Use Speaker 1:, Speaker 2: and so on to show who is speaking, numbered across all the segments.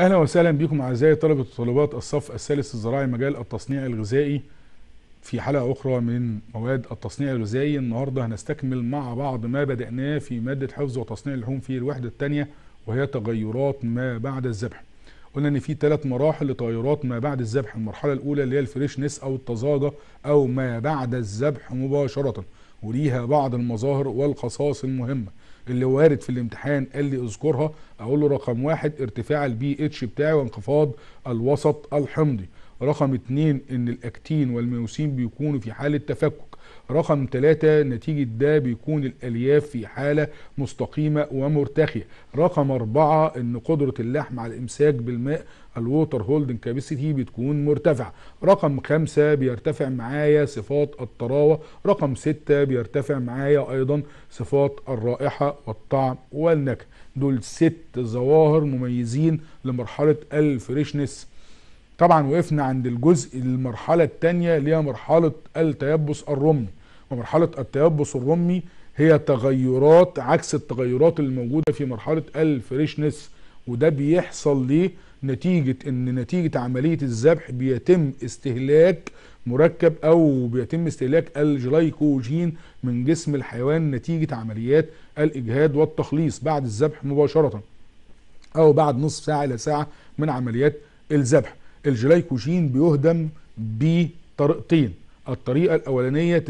Speaker 1: اهلا وسهلا بكم اعزائي طلبه وطالبات الصف الثالث الزراعي مجال التصنيع الغذائي في حلقه اخرى من مواد التصنيع الغذائي النهارده هنستكمل مع بعض ما بداناه في ماده حفظ وتصنيع اللحوم في الوحده الثانيه وهي تغيرات ما بعد الذبح قلنا ان في ثلاث مراحل لتغيرات ما بعد الذبح المرحله الاولى اللي هي الفريشنس او التزاجه او ما بعد الذبح مباشره وليها بعض المظاهر والخصائص المهمه اللي وارد في الامتحان قال لي اذكرها اقول له رقم واحد ارتفاع البي اتش بتاعي وانخفاض الوسط الحمضي رقم اتنين ان الاكتين والميوسين بيكونوا في حالة تفكك رقم ثلاثة نتيجة ده بيكون الألياف في حالة مستقيمة ومرتخية رقم أربعة أن قدرة اللحم على الإمساك بالماء الووتر هولدنج كاباسيتي بتكون مرتفعة رقم خمسة بيرتفع معايا صفات الطراوة رقم ستة بيرتفع معايا أيضا صفات الرائحة والطعم والنكهة دول ست ظواهر مميزين لمرحلة الفريشنس طبعا وقفنا عند الجزء المرحلة الثانية اللي هي مرحلة التيبس الرمي ومرحلة التيبس الرمي هي تغيرات عكس التغيرات الموجودة في مرحلة الفريشنس وده بيحصل ليه نتيجة ان نتيجة عملية الذبح بيتم استهلاك مركب او بيتم استهلاك الجلايكوجين من جسم الحيوان نتيجة عمليات الاجهاد والتخليص بعد الذبح مباشرة او بعد نصف ساعة الى ساعة من عمليات الذبح الجلايكوجين بيهدم بطريقتين الطريقة الأولانية 90%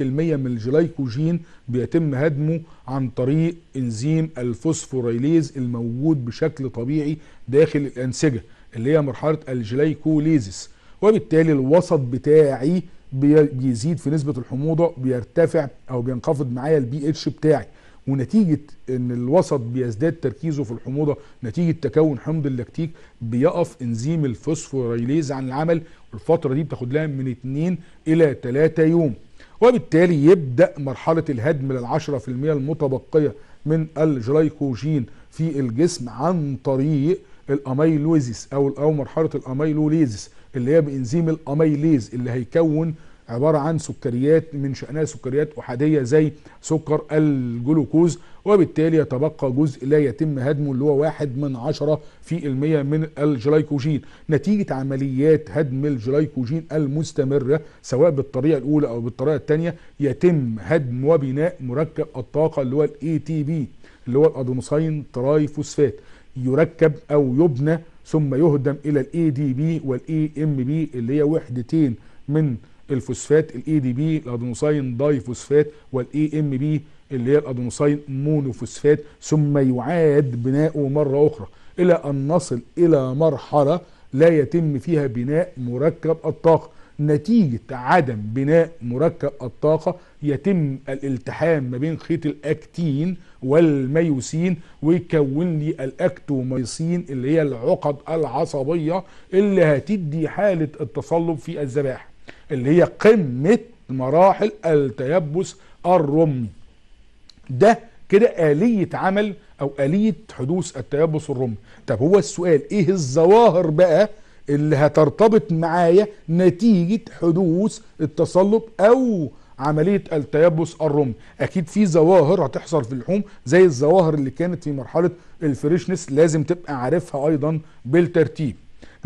Speaker 1: من الجلايكوجين بيتم هدمه عن طريق انزيم الفوسفوريليز الموجود بشكل طبيعي داخل الأنسجة اللي هي مرحلة الجلايكوليزيس وبالتالي الوسط بتاعي بيزيد في نسبة الحموضة بيرتفع أو بينخفض معايا البي اتش بتاعي ونتيجه ان الوسط بيزداد تركيزه في الحموضه نتيجه تكون حمض اللاكتيك بيقف انزيم الفوسفوريليز عن العمل والفتره دي بتاخد لها من 2 الى 3 يوم وبالتالي يبدا مرحله الهدم لل 10% المتبقيه من الجلايكوجين في الجسم عن طريق الاميلوزيس او او مرحله الاميلوليزيس اللي هي بانزيم الاميليز اللي هيكون عبارة عن سكريات من شأنها سكريات أحادية زي سكر الجلوكوز وبالتالي يتبقى جزء لا يتم هدمه اللي هو واحد من عشرة في المية من الجلايكوجين نتيجة عمليات هدم الجلايكوجين المستمرة سواء بالطريقة الأولى أو بالطريقة الثانية يتم هدم وبناء مركب الطاقة اللي هو الاي تي بي اللي هو الأدونوسين ترايفوسفات يركب أو يبنى ثم يهدم إلى الاي دي بي والاي ام بي اللي هي وحدتين من الفوسفات الاي دي بي الادينوسين داي فوسفات والاي ام بي اللي هي الادينوسين مونوفوسفات ثم يعاد بناؤه مره اخرى الى ان نصل الى مرحله لا يتم فيها بناء مركب الطاقه نتيجة عدم بناء مركب الطاقة يتم الالتحام ما بين خيط الأكتين والميوسين ويكون لي الأكتوميسين اللي هي العقد العصبية اللي هتدي حالة التصلب في الذبائح اللي هي قمة مراحل التيبس الرمي ده كده آلية عمل أو آلية حدوث التيبس الرمي طب هو السؤال إيه الظواهر بقى اللي هترتبط معايا نتيجة حدوث التسلط أو عملية التيبس الرمي أكيد في ظواهر هتحصل في اللحوم زي الظواهر اللي كانت في مرحلة الفريشنس لازم تبقى عارفها أيضا بالترتيب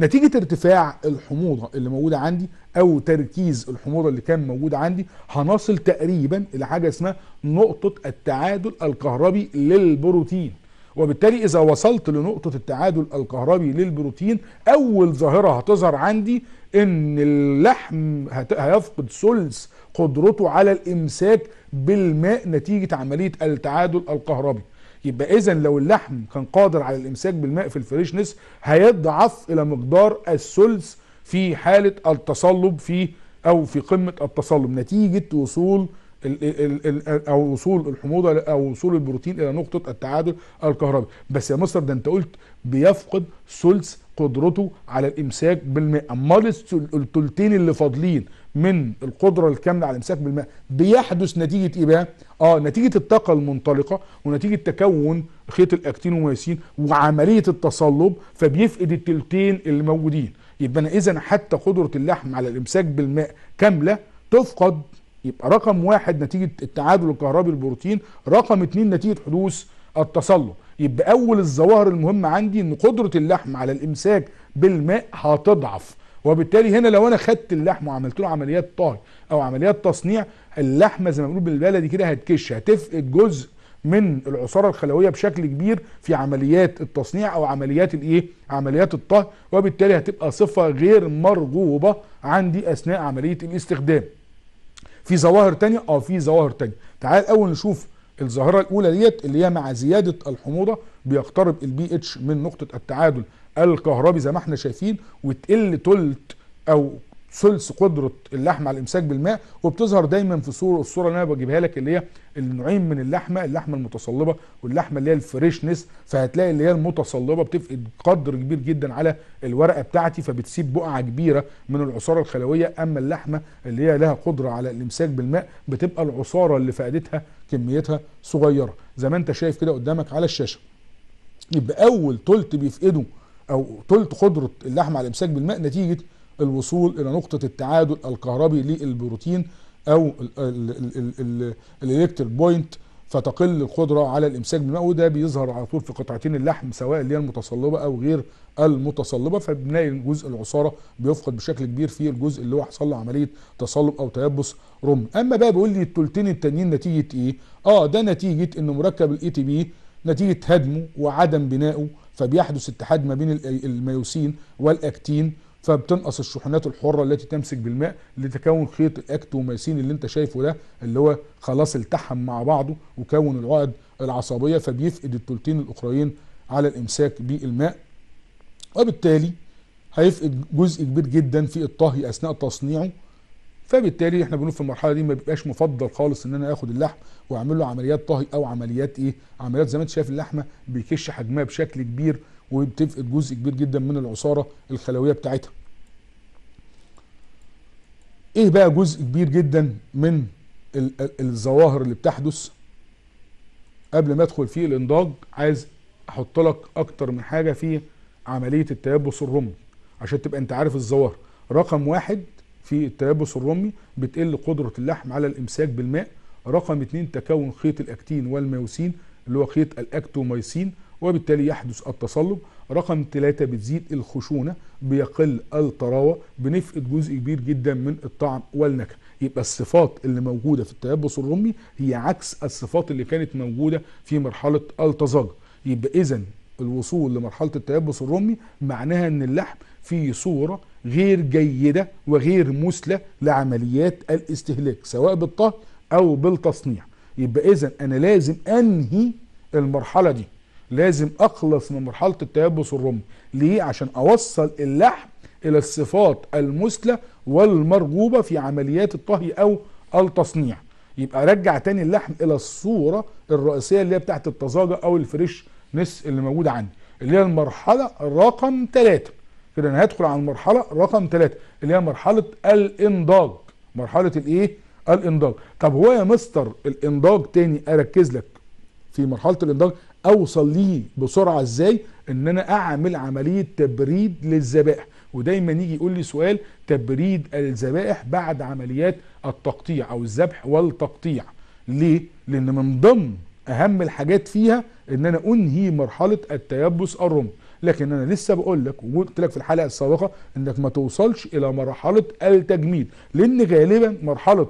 Speaker 1: نتيجة ارتفاع الحموضة اللي موجودة عندي او تركيز الحموضه اللي كان موجود عندي هنصل تقريبا الى حاجه اسمها نقطه التعادل الكهربي للبروتين وبالتالي اذا وصلت لنقطه التعادل الكهربي للبروتين اول ظاهره هتظهر عندي ان اللحم هيفقد ثلث قدرته على الامساك بالماء نتيجه عمليه التعادل الكهربي يبقى اذا لو اللحم كان قادر على الامساك بالماء في الفريشنس هيضعف الى مقدار الثلث في حالة التصلب في او في قمة التصلب نتيجة وصول الـ الـ الـ او وصول الحموضة او وصول البروتين الى نقطة التعادل الكهربي بس يا مستر ده انت قلت بيفقد ثلث قدرته على الامساك بالماء امال الثلثين اللي فاضلين من القدرة الكاملة على الامساك بالماء بيحدث نتيجة ايه بقى اه نتيجة الطاقة المنطلقة ونتيجة تكون خيط الاكتين وميسين وعملية التصلب فبيفقد الثلثين اللي موجودين يبقى انا اذا حتى قدره اللحم على الامساك بالماء كامله تفقد يبقى رقم واحد نتيجه التعادل الكهربي البروتين رقم اتنين نتيجه حدوث التصلب يبقى اول الظواهر المهمه عندي ان قدره اللحم على الامساك بالماء هتضعف وبالتالي هنا لو انا خدت اللحم وعملت له عمليات طهي او عمليات تصنيع اللحمه زي ما بنقول بالبلدي كده هتكش هتفقد جزء من العصاره الخلويه بشكل كبير في عمليات التصنيع او عمليات الايه عمليات الطهي وبالتالي هتبقى صفه غير مرغوبه عندي اثناء عمليه الاستخدام في ظواهر تانية اه في ظواهر تانية تعال اول نشوف الظاهره الاولى ديت اللي هي مع زياده الحموضه بيقترب البي اتش من نقطه التعادل الكهربي زي ما احنا شايفين وتقل تلت او ثلث قدره اللحمه على الامساك بالماء وبتظهر دايما في صوره الصوره اللي انا بجيبها لك اللي هي النوعين من اللحمه اللحمه المتصلبه واللحمه اللي هي الفريشنس فهتلاقي اللي هي المتصلبه بتفقد قدر كبير جدا على الورقه بتاعتي فبتسيب بقعه كبيره من العصاره الخلويه اما اللحمه اللي هي لها قدره على الامساك بالماء بتبقى العصاره اللي فقدتها كميتها صغيره زي ما انت شايف كده قدامك على الشاشه يبقى اول تلت بيفقده او تلت قدره اللحمه على الامساك بالماء نتيجه الوصول الى نقطه التعادل الكهربي للبروتين او الالكتر بوينت فتقل القدره على الامساك بالماء وده بيظهر على طول في قطعتين اللحم سواء اللي هي المتصلبه او غير المتصلبه فبنلاقي جزء العصاره بيفقد بشكل كبير في الجزء اللي هو حصل له عمليه تصلب او تيبس رم اما بقى بيقول لي التلتين التانيين نتيجه ايه اه ده نتيجه ان مركب الاي تي بي نتيجه هدمه وعدم بنائه فبيحدث اتحاد ما بين الميوسين والاكتين فبتنقص الشحنات الحره التي تمسك بالماء لتكون خيط الاكتوميسين اللي انت شايفه ده اللي هو خلاص التحم مع بعضه وكون العقد العصبيه فبيفقد التلتين الاخرين على الامساك بالماء وبالتالي هيفقد جزء كبير جدا في الطهي اثناء تصنيعه فبالتالي احنا بنقول في المرحله دي ما بيبقاش مفضل خالص ان انا اخد اللحم واعمل له عمليات طهي او عمليات ايه عمليات زي ما انت شايف اللحمه بيكش حجمها بشكل كبير وبتفقد جزء كبير جدا من العصاره الخلويه بتاعتها. ايه بقى جزء كبير جدا من الظواهر اللي بتحدث قبل ما ادخل في الانضاج عايز احط لك اكتر من حاجه في عمليه التيبس الرمي عشان تبقى انت عارف الظواهر رقم واحد في التيبس الرمي بتقل قدره اللحم على الامساك بالماء رقم اتنين تكون خيط الاكتين والميوسين اللي هو خيط الاكتومايسين وبالتالي يحدث التصلب رقم ثلاثة بتزيد الخشونة بيقل الطراوة بنفقد جزء كبير جدا من الطعم والنكهة يبقى الصفات اللي موجودة في التيبس الرمي هي عكس الصفات اللي كانت موجودة في مرحلة التزاج يبقى إذا الوصول لمرحلة التيبس الرمي معناها أن اللحم فيه صورة غير جيدة وغير مثلى لعمليات الاستهلاك سواء بالطهي أو بالتصنيع يبقى إذا أنا لازم أنهي المرحلة دي لازم اخلص من مرحله التيبس الرمي ليه عشان اوصل اللحم الى الصفات المثلى والمرغوبه في عمليات الطهي او التصنيع يبقى رجع تاني اللحم الى الصوره الرئيسيه اللي هي بتاعت الطازجه او الفريش نس اللي موجوده عندي اللي هي المرحله رقم ثلاثة كده انا هدخل على المرحله رقم ثلاثة اللي هي مرحله الانضاج مرحله الايه الانضاج طب هو يا مستر الانضاج تاني اركز لك في مرحله الانضاج اوصل ليه بسرعه ازاي ان انا اعمل عمليه تبريد للذبائح ودايما يجي يقول لي سؤال تبريد الذبائح بعد عمليات التقطيع او الذبح والتقطيع ليه لان من ضمن اهم الحاجات فيها ان انا انهي مرحله التيبس الرمل لكن انا لسه بقول لك وقلت لك في الحلقه السابقه انك ما توصلش الى مرحله التجميد لان غالبا مرحله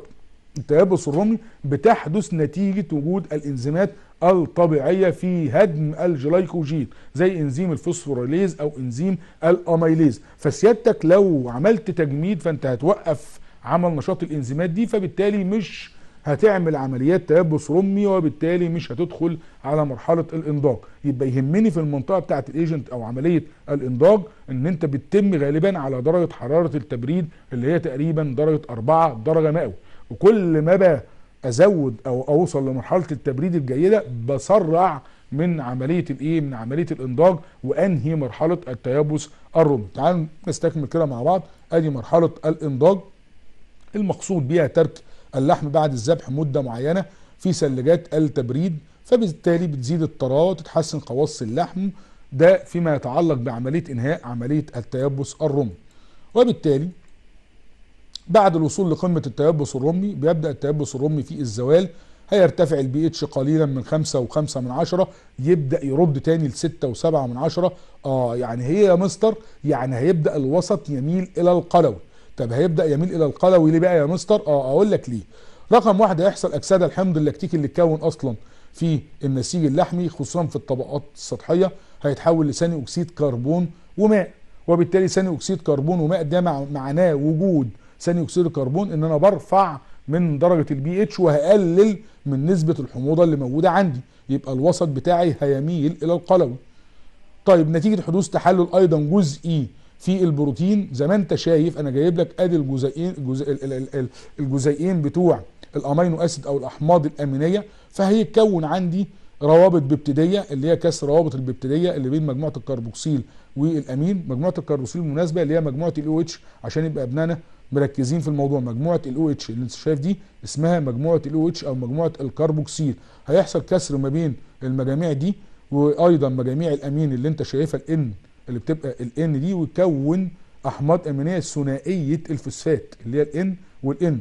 Speaker 1: التيبس الرمي بتحدث نتيجه وجود الانزيمات الطبيعية في هدم الجلايكوجين زي انزيم الفوسفوريليز او انزيم الاميليز فسيادتك لو عملت تجميد فانت هتوقف عمل نشاط الانزيمات دي فبالتالي مش هتعمل عمليات تيبس رمي وبالتالي مش هتدخل على مرحلة الانضاج يبقى يهمني في المنطقة بتاعت الايجنت او عملية الانضاج ان انت بتتم غالبا على درجة حرارة التبريد اللي هي تقريبا درجة 4 درجة مئوي وكل ما بقى ازود او اوصل لمرحله التبريد الجيده بسرع من عمليه الايه من عمليه الانضاج وانهي مرحله التيبس الرمي تعال نستكمل كده مع بعض ادي مرحله الانضاج المقصود بها ترك اللحم بعد الذبح مده معينه في ثلاجات التبريد فبالتالي بتزيد الطراوه وتتحسن قواص اللحم ده فيما يتعلق بعمليه انهاء عمليه التيبس الرمي وبالتالي بعد الوصول لقمة التيبس الرمي بيبدأ التيبس الرمي في الزوال هيرتفع البي اتش قليلا من خمسة وخمسة من عشرة يبدأ يرد تاني لستة وسبعة من عشرة اه يعني هي يا مستر يعني هيبدأ الوسط يميل الى القلوي طب هيبدأ يميل الى القلوي ليه بقى يا مستر اه اقول لك ليه رقم واحد هيحصل اكسدة الحمض اللاكتيكي اللي اتكون اصلا في النسيج اللحمي خصوصا في الطبقات السطحية هيتحول لثاني اكسيد كربون وماء وبالتالي ثاني اكسيد كربون وماء ده معناه وجود ثاني اكسيد الكربون ان انا برفع من درجه البي اتش وهقلل من نسبه الحموضه اللي موجوده عندي يبقى الوسط بتاعي هيميل الى القلوي طيب نتيجه حدوث تحلل ايضا جزئي e في البروتين زي ما انت شايف انا جايب لك ادي الجزيئين الجزيئين, بتوع الامينو اسيد او الاحماض الامينيه فهيتكون عندي روابط ببتديه اللي هي كسر روابط الببتديه اللي بين مجموعه الكربوكسيل والامين مجموعه الكربوكسيل المناسبه اللي هي مجموعه الاو اتش عشان يبقى ابننا مركزين في الموضوع مجموعه الاو اتش اللي انت شايف دي اسمها مجموعه الاو اتش او مجموعه الكربوكسيل هيحصل كسر ما بين المجاميع دي وايضا مجاميع الامين اللي انت شايفها ان اللي بتبقى ان دي وتكون احماض امينيه ثنائيه الفوسفات اللي هي والـ ان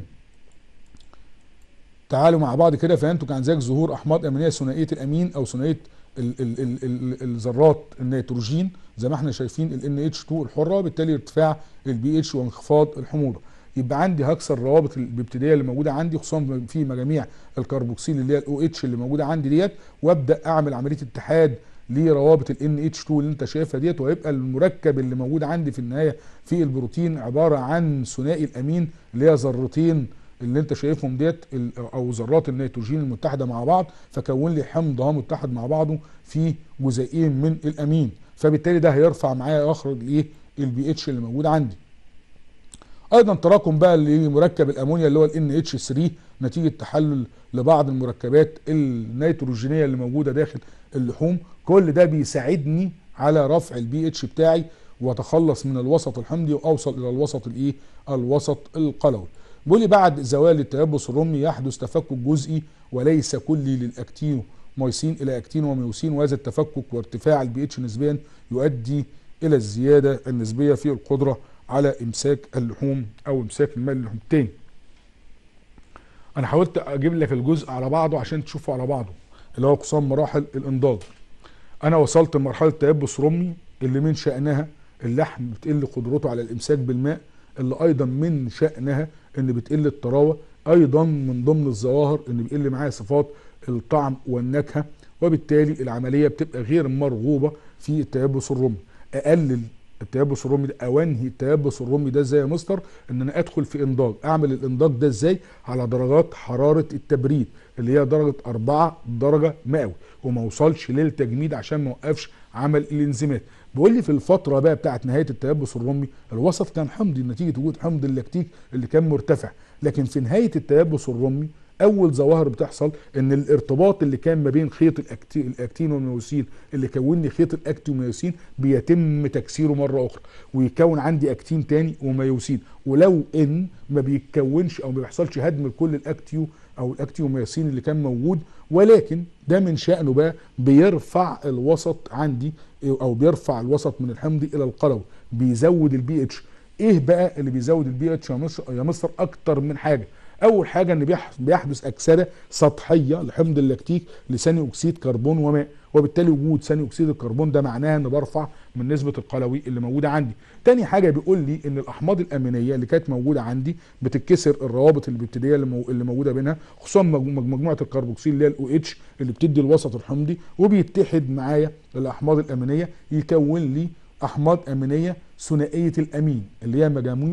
Speaker 1: تعالوا مع بعض كده فهمتوا كان ذلك ظهور احماض امينيه ثنائيه الامين او ثنائيه الذرات النيتروجين زي ما احنا شايفين ال NH2 الحرة بالتالي ارتفاع البي اتش وانخفاض الحموضة يبقى عندي هكسر الروابط البيبتيديه اللي موجوده عندي خصوصا في مجاميع الكربوكسيل اللي هي الاو اتش اللي موجوده عندي ديت وابدا اعمل عمليه اتحاد لروابط ال nh 2 اللي انت شايفها ديت وهيبقى المركب اللي موجود عندي في النهايه في البروتين عباره عن ثنائي الامين اللي هي ذرتين اللي انت شايفهم ديت او ذرات النيتروجين المتحده مع بعض فكون لي حمض متحد مع بعضه في جزيئين من الامين فبالتالي ده هيرفع معايا يخرج الايه البي اتش اللي موجود عندي ايضا تراكم بقى لمركب الامونيا اللي هو ال اتش 3 نتيجه تحلل لبعض المركبات النيتروجينيه اللي موجوده داخل اللحوم كل ده بيساعدني على رفع البي اتش بتاعي واتخلص من الوسط الحمضي واوصل الى الوسط الايه الوسط القلوي بيقول لي بعد زوال التيبس الرمي يحدث تفكك جزئي وليس كلي للاكتين مايسين الى اكتين وميوسين وهذا التفكك وارتفاع البي اتش نسبيا يؤدي الى الزياده النسبيه في القدره على امساك اللحوم او امساك الماء للحوم تاني انا حاولت اجيب لك الجزء على بعضه عشان تشوفه على بعضه اللي هو قصام مراحل الانضاج انا وصلت لمرحله تيبس رمي اللي من شانها اللحم بتقل قدرته على الامساك بالماء اللي ايضا من شأنها ان بتقل الطراوة ايضا من ضمن الظواهر ان بيقل معاها صفات الطعم والنكهة وبالتالي العملية بتبقى غير مرغوبة في التيبس الرمي اقلل التيبس الرمي ده او انهي التيبس الرمي ده ازاي يا مستر ان انا ادخل في انضاج اعمل الانضاج ده ازاي على درجات حراره التبريد اللي هي درجه 4 درجه مئوي وما اوصلش للتجميد عشان ما اوقفش عمل الانزيمات بيقول لي في الفتره بقى بتاعت نهايه التيبس الرمي الوسط كان حمضي نتيجه وجود حمض اللاكتيك اللي كان مرتفع لكن في نهايه التيبس الرمي اول ظواهر بتحصل ان الارتباط اللي كان ما بين خيط الاكتين والميوسين اللي كون لي خيط الاكتين والميوسين بيتم تكسيره مره اخرى ويكون عندي اكتين تاني وميوسين ولو ان ما بيتكونش او ما بيحصلش هدم لكل الاكتيو او الاكتيومياسين اللي كان موجود ولكن ده من شأنه بقى بيرفع الوسط عندي او بيرفع الوسط من الحمضي الى القلوي بيزود البي اتش ايه بقى اللي بيزود البي اتش يا مصر يا مصر اكتر من حاجه اول حاجه ان بيحدث اكسده سطحيه لحمض اللاكتيك لثاني اكسيد كربون وماء وبالتالي وجود ثاني اكسيد الكربون ده معناه ان برفع من نسبه القلوي اللي موجوده عندي تاني حاجه بيقول لي ان الاحماض الامينيه اللي كانت موجوده عندي بتتكسر الروابط البيبتيديه اللي موجوده بينها خصوصا مجموعه الكربوكسيل اللي هي الاو اتش اللي بتدي الوسط الحمضي وبيتحد معايا الاحماض الامينيه يكون لي احماض امينيه ثنائيه الامين اللي هي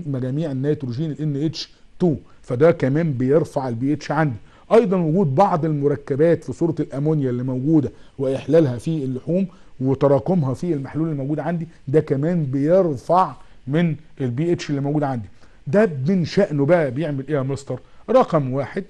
Speaker 1: مجاميع النيتروجين ال NH 2 فده كمان بيرفع البي اتش عندي ايضا وجود بعض المركبات في صوره الامونيا اللي موجوده واحلالها في اللحوم وتراكمها في المحلول الموجود عندي ده كمان بيرفع من البي اتش اللي موجود عندي ده من شأنه بقى بيعمل ايه يا مستر رقم واحد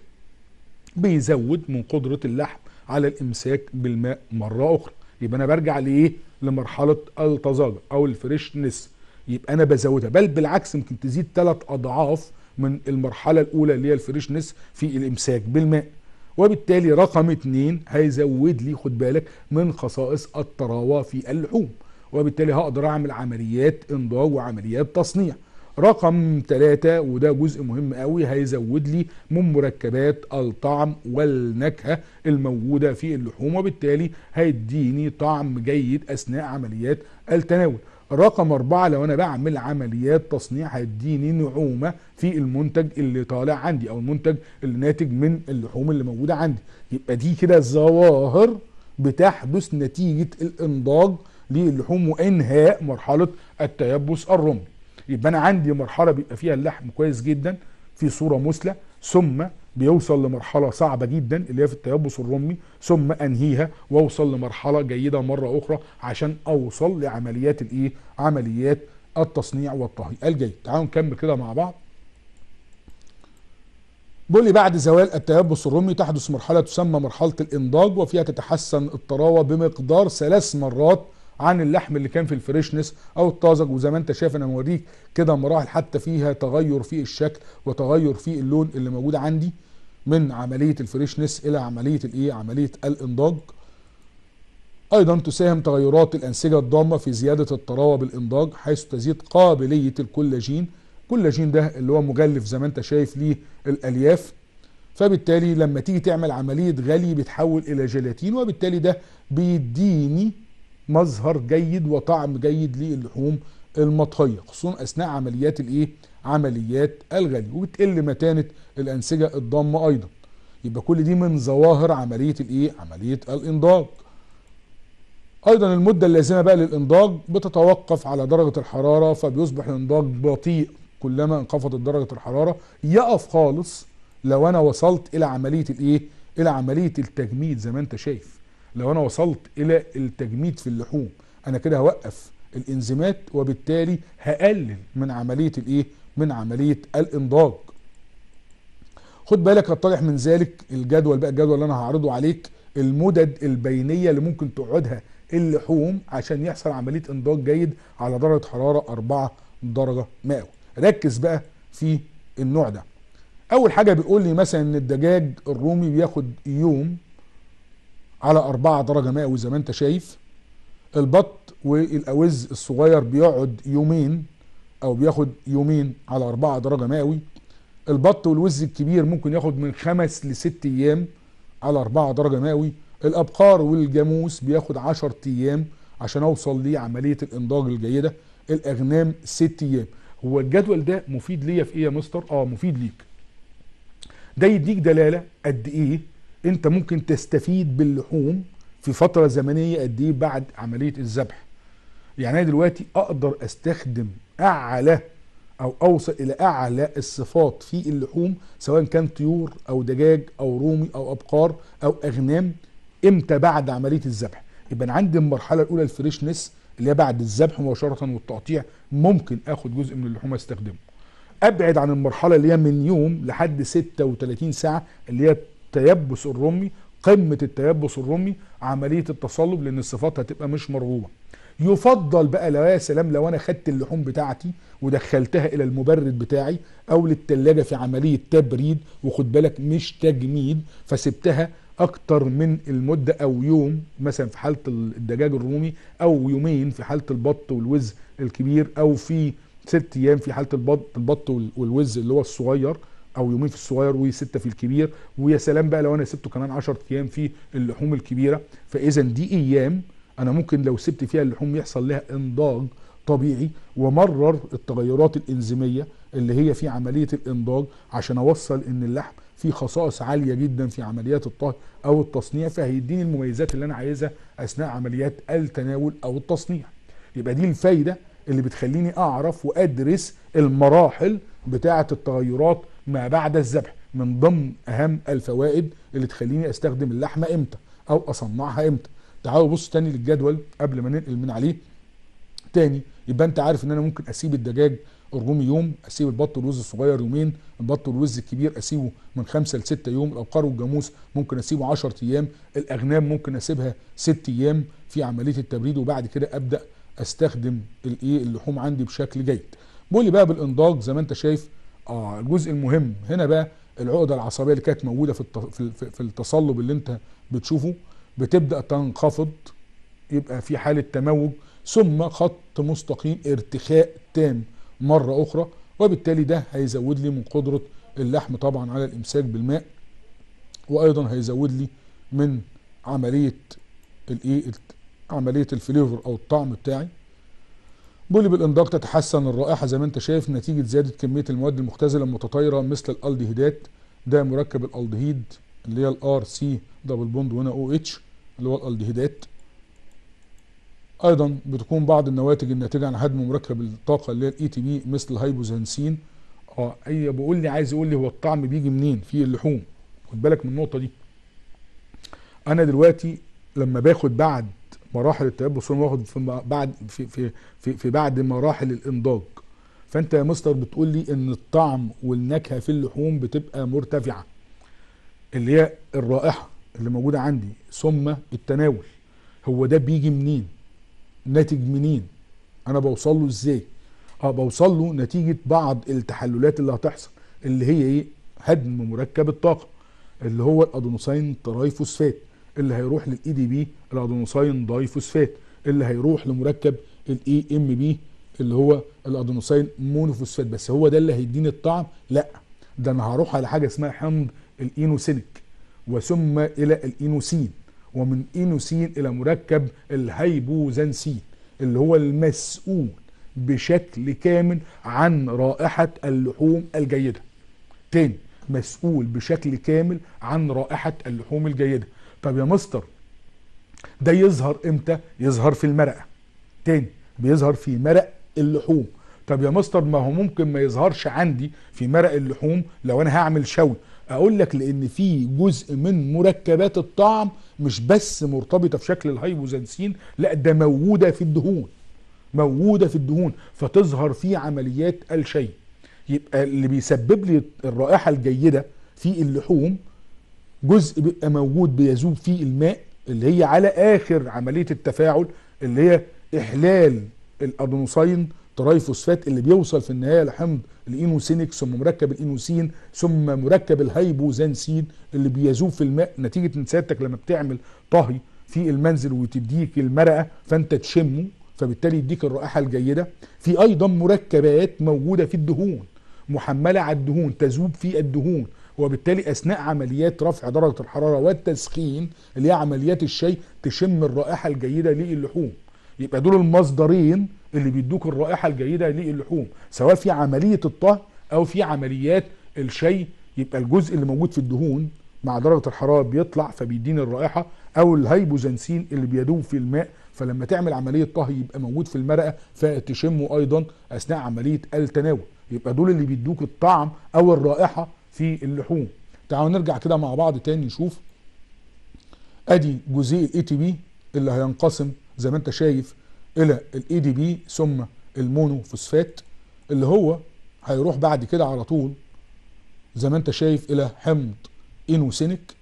Speaker 1: بيزود من قدرة اللحم على الامساك بالماء مرة اخرى يبقى انا برجع لايه لمرحلة التزاجر او الفريشنس يبقى انا بزودها بل بالعكس ممكن تزيد ثلاث اضعاف من المرحلة الأولى اللي هي الفريشنس في الإمساك بالماء وبالتالي رقم اتنين هيزود لي خد بالك من خصائص الطراوة في اللحوم وبالتالي هقدر أعمل عمليات انضاج وعمليات تصنيع رقم ثلاثة وده جزء مهم قوي هيزود لي من مركبات الطعم والنكهة الموجودة في اللحوم وبالتالي هيديني طعم جيد أثناء عمليات التناول رقم أربعة لو أنا بعمل عمليات تصنيع هيديني نعومة في المنتج اللي طالع عندي أو المنتج اللي ناتج من اللحوم اللي موجودة عندي يبقى دي كده ظواهر بتحدث نتيجة الإنضاج للحوم وإنهاء مرحلة التيبس الرملي يبقى أنا عندي مرحلة بيبقى فيها اللحم كويس جدا في صورة مثلى ثم بيوصل لمرحلة صعبة جدا اللي هي في التيبس الرمي ثم أنهيها وأوصل لمرحلة جيدة مرة أخرى عشان أوصل لعمليات الإيه؟ عمليات التصنيع والطهي الجيد تعالوا نكمل كده مع بعض بيقول لي بعد زوال التيبس الرمي تحدث مرحلة تسمى مرحلة الإنضاج وفيها تتحسن الطراوة بمقدار ثلاث مرات عن اللحم اللي كان في الفريشنس او الطازج وزي ما انت شايف انا موريك كده مراحل حتى فيها تغير في الشكل وتغير في اللون اللي موجود عندي من عملية الفريشنس إلى عملية الإيه؟ عملية الإنضاج أيضا تساهم تغيرات الأنسجة الضامة في زيادة الطراوة بالإنضاج حيث تزيد قابلية الكولاجين الكولاجين ده اللي هو مغلف زي ما أنت شايف ليه الألياف فبالتالي لما تيجي تعمل عملية غلي بتحول إلى جيلاتين وبالتالي ده بيديني مظهر جيد وطعم جيد للحوم المطهيه خصوصا اثناء عمليات الايه عمليات الغلي وبتقل متانه الانسجه الضامه ايضا يبقى كل دي من ظواهر عمليه الايه عمليه الانضاج ايضا المده اللازمه بقى للانضاج بتتوقف على درجه الحراره فبيصبح الانضاج بطيء كلما انخفضت درجه الحراره يقف خالص لو انا وصلت الى عمليه الايه الى عمليه التجميد زي ما انت شايف لو انا وصلت الى التجميد في اللحوم انا كده هوقف الانزيمات وبالتالي هقلل من عملية الايه من عملية الانضاج خد بالك هتطرح من ذلك الجدول بقى الجدول اللي انا هعرضه عليك المدد البينية اللي ممكن تقعدها اللحوم عشان يحصل عملية انضاج جيد على درجة حرارة 4 درجة مئوي ركز بقى في النوع ده اول حاجة بيقول لي مثلا ان الدجاج الرومي بياخد يوم على 4 درجة مئوي زي ما انت شايف البط والاوز الصغير بيقعد يومين او بياخد يومين على 4 درجة مئوي البط والوز الكبير ممكن ياخد من خمس لست ايام على 4 درجة مئوي الابقار والجاموس بياخد 10 ايام عشان اوصل لعملية الانضاج الجيدة الاغنام ست ايام هو الجدول ده مفيد ليا في ايه يا مستر اه مفيد ليك ده يديك دلالة قد ايه انت ممكن تستفيد باللحوم في فترة زمنية قد ايه بعد عملية الذبح يعني انا دلوقتي اقدر استخدم اعلى او اوصل الى اعلى الصفات في اللحوم سواء كان طيور او دجاج او رومي او ابقار او اغنام امتى بعد عمليه الذبح يبقى انا عندي المرحله الاولى الفريشنس اللي هي بعد الذبح مباشره والتقطيع ممكن اخد جزء من اللحوم استخدمه ابعد عن المرحله اللي هي من يوم لحد 36 ساعه اللي هي التيبس الرمي قمه التيبس الرمي عمليه التصلب لان الصفات هتبقى مش مرغوبه يفضل بقى لو يا سلام لو انا خدت اللحوم بتاعتي ودخلتها الى المبرد بتاعي او للتلاجة في عملية تبريد وخد بالك مش تجميد فسبتها اكتر من المدة او يوم مثلا في حالة الدجاج الرومي او يومين في حالة البط والوز الكبير او في ست ايام في حالة البط, البط والوز اللي هو الصغير او يومين في الصغير وستة في الكبير ويا سلام بقى لو انا سبته كمان 10 ايام في اللحوم الكبيرة فاذا دي ايام انا ممكن لو سبت فيها اللحوم يحصل لها انضاج طبيعي ومرر التغيرات الانزيميه اللي هي في عمليه الانضاج عشان اوصل ان اللحم فيه خصائص عاليه جدا في عمليات الطهي او التصنيع فهيديني المميزات اللي انا عايزها اثناء عمليات التناول او التصنيع يبقى دي الفايده اللي بتخليني اعرف وادرس المراحل بتاعه التغيرات ما بعد الذبح من ضمن اهم الفوائد اللي تخليني استخدم اللحمه امتى او اصنعها امتى تعالوا بص تاني للجدول قبل ما ننقل من عليه تاني يبقى انت عارف ان انا ممكن اسيب الدجاج الرومي يوم اسيب البط والوز الصغير يومين البط والوز الكبير اسيبه من خمسة لستة يوم الابقار والجاموس ممكن اسيبه 10 ايام الاغنام ممكن اسيبها ست ايام في عمليه التبريد وبعد كده ابدا استخدم الايه اللحوم عندي بشكل جيد بقولي بقى بالانضاج زي ما انت شايف اه الجزء المهم هنا بقى العقده العصبيه اللي كانت موجوده في في التصلب اللي انت بتشوفه بتبدأ تنخفض يبقى في حالة تموج ثم خط مستقيم ارتخاء تام مرة أخرى وبالتالي ده هيزود لي من قدرة اللحم طبعا على الإمساك بالماء وأيضا هيزود لي من عملية الايه عملية الفليفر أو الطعم بتاعي بولي بالانداق تتحسن الرائحة زي ما انت شايف نتيجة زيادة كمية المواد المختزلة المتطايرة مثل الالدهيدات ده مركب الالدهيد اللي هي الار سي دبل بوند وهنا او OH اتش اللي هو الالدهيدات ايضا بتكون بعض النواتج الناتجه عن هدم مركب الطاقه اللي هي الاي تي e بي مثل الهايبوزانسين اه اي بيقول لي عايز يقول لي هو الطعم بيجي منين في اللحوم خد بالك من النقطه دي انا دلوقتي لما باخد بعد مراحل التيبس واخد في بعد في في في, في بعد مراحل الانضاج فانت يا مستر بتقول لي ان الطعم والنكهه في اللحوم بتبقى مرتفعه اللي هي الرائحه اللي موجودة عندي ثم التناول هو ده بيجي منين ناتج منين انا بوصل له ازاي اه بوصل له نتيجة بعض التحللات اللي هتحصل اللي هي ايه هدم مركب الطاقة اللي هو الادونوسين ترايفوسفات اللي هيروح للاي دي e بي الادونوسين دايفوسفات اللي هيروح لمركب الاي ام بي اللي هو الادونوسين مونوفوسفات بس هو ده اللي هيديني الطعم لا ده انا هروح على حاجه اسمها حمض الاينوسينيك وثم إلى الإينوسين ومن إينوسين إلى مركب الهيبوزنسين اللي هو المسؤول بشكل كامل عن رائحة اللحوم الجيدة تاني مسؤول بشكل كامل عن رائحة اللحوم الجيدة طب يا مستر ده يظهر امتى يظهر في المرقة تاني بيظهر في مرق اللحوم طب يا مستر ما هو ممكن ما يظهرش عندي في مرق اللحوم لو انا هعمل شوي اقول لك لان في جزء من مركبات الطعم مش بس مرتبطه في شكل الهايبوزنسين لا ده موجوده في الدهون موجوده في الدهون فتظهر في عمليات الشيء يبقى اللي بيسبب لي الرائحه الجيده في اللحوم جزء بيبقى موجود بيذوب في الماء اللي هي على اخر عمليه التفاعل اللي هي احلال الادنوسين فوسفات اللي بيوصل في النهايه لحمض الانوسينك ثم مركب الانوسين ثم مركب الهايبوزانسين اللي بيذوب في الماء نتيجه ان سيادتك لما بتعمل طهي في المنزل وتديك المرقه فانت تشمه فبالتالي يديك الرائحه الجيده في ايضا مركبات موجوده في الدهون محمله على الدهون تذوب في الدهون وبالتالي اثناء عمليات رفع درجه الحراره والتسخين اللي هي عمليات الشاي تشم الرائحه الجيده للحوم يبقى دول المصدرين اللي بيدوك الرائحه الجيده للحوم سواء في عمليه الطهي او في عمليات الشيء يبقى الجزء اللي موجود في الدهون مع درجه الحراره بيطلع فبيديني الرائحه او الهيبوزنسين اللي بيدوب في الماء فلما تعمل عمليه طهي يبقى موجود في المرقه فتشمه ايضا اثناء عمليه التناول يبقى دول اللي بيدوك الطعم او الرائحه في اللحوم تعالوا نرجع كده مع بعض تاني نشوف ادي جزيء الاي تي بي اللي هينقسم زي ما انت شايف الى الاي دي بي ثم المونوفوسفات اللي هو هيروح بعد كده على طول زي ما انت شايف الى حمض انوسينيك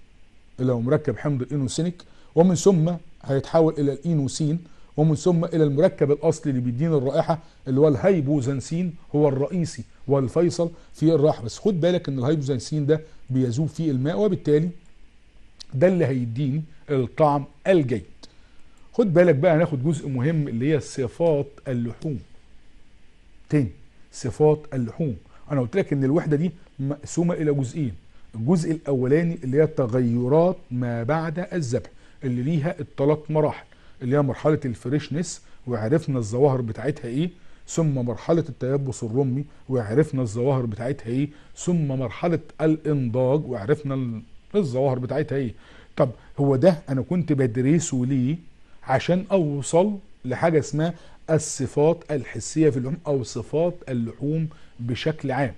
Speaker 1: هو مركب حمض الانوسينيك ومن ثم هيتحول الى الانوسين ومن ثم الى المركب الاصلي اللي بيدينا الرائحه اللي هو الهايبوزنسين هو الرئيسي والفيصل في الرائحه بس خد بالك ان الهايبوزنسين ده بيذوب فيه الماء وبالتالي ده اللي هيديني الطعم الجيد خد بالك بقى هناخد جزء مهم اللي هي صفات اللحوم تاني صفات اللحوم انا قلت لك ان الوحده دي مقسومه الى جزئين الجزء الاولاني اللي هي تغيرات ما بعد الذبح اللي ليها الثلاث مراحل اللي هي مرحله الفريشنس وعرفنا الظواهر بتاعتها ايه ثم مرحله التيبس الرمي وعرفنا الظواهر بتاعتها ايه ثم مرحله الانضاج وعرفنا الظواهر بتاعتها ايه طب هو ده انا كنت بدرسه ليه عشان اوصل لحاجه اسمها الصفات الحسيه في اللحوم او صفات اللحوم بشكل عام